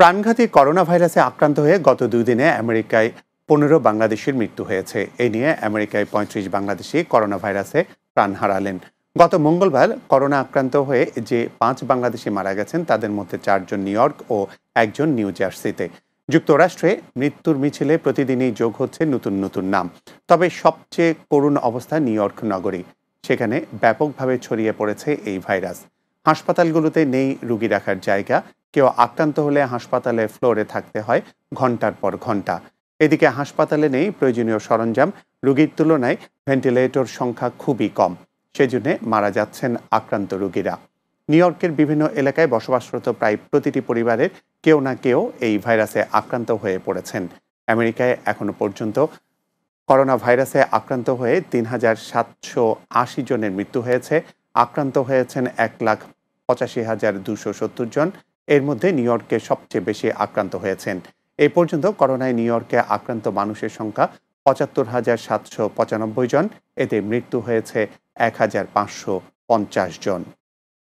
প্রাণঘাতী করোনা ভাইরাসে আক্রান্ত হয়ে গত দুদিনে আমেরিকায় পনেরো বাংলাদেশির মৃত্যু হয়েছে এ নিয়ে আমেরিকায় পঁয়ত্রিশ বাংলাদেশি করোনা ভাইরাসে প্রাণ হারালেন গত মঙ্গলবার করোনা আক্রান্ত হয়ে যে পাঁচ বাংলাদেশি মারা গেছেন তাদের মধ্যে চারজন নিউ ইয়র্ক ও একজন নিউ জার্সিতে যুক্তরাষ্ট্রে মৃত্যুর মিছিলে প্রতিদিনই যোগ হচ্ছে নতুন নতুন নাম তবে সবচেয়ে করুণ অবস্থা নিউ ইয়র্ক নগরী সেখানে ব্যাপকভাবে ছড়িয়ে পড়েছে এই ভাইরাস হাসপাতালগুলোতে নেই রুগী রাখার জায়গা কেউ আক্রান্ত হলে হাসপাতালে ফ্লোরে থাকতে হয় ঘন্টার পর ঘন্টা এদিকে হাসপাতালে নেই প্রয়োজনীয় সরঞ্জাম রুগীর তুলনায় ভেন্টিলেটর সংখ্যা খুবই কম সেজন্যে মারা যাচ্ছেন আক্রান্ত রুগীরা নিউ ইয়র্কের বিভিন্ন এলাকায় বসবাসরত প্রায় প্রতিটি পরিবারের কেউ না কেউ এই ভাইরাসে আক্রান্ত হয়ে পড়েছেন আমেরিকায় এখনো পর্যন্ত করোনা ভাইরাসে আক্রান্ত হয়ে তিন হাজার সাতশো আশি জনের মৃত্যু হয়েছে আক্রান্ত হয়েছেন এক লাখ পঁচাশি হাজার দুশো সত্তর জন এর মধ্যে নিউ ইয়র্কে সবচেয়ে বেশি আক্রান্ত হয়েছেন এ পর্যন্ত করোনায় নিউ ইয়র্কে আক্রান্ত মানুষের সংখ্যা পঁচাত্তর হাজার সাতশো পঁচানব্বই জন এতে মৃত্যু হয়েছে এক হাজার পাঁচশো পঞ্চাশ জন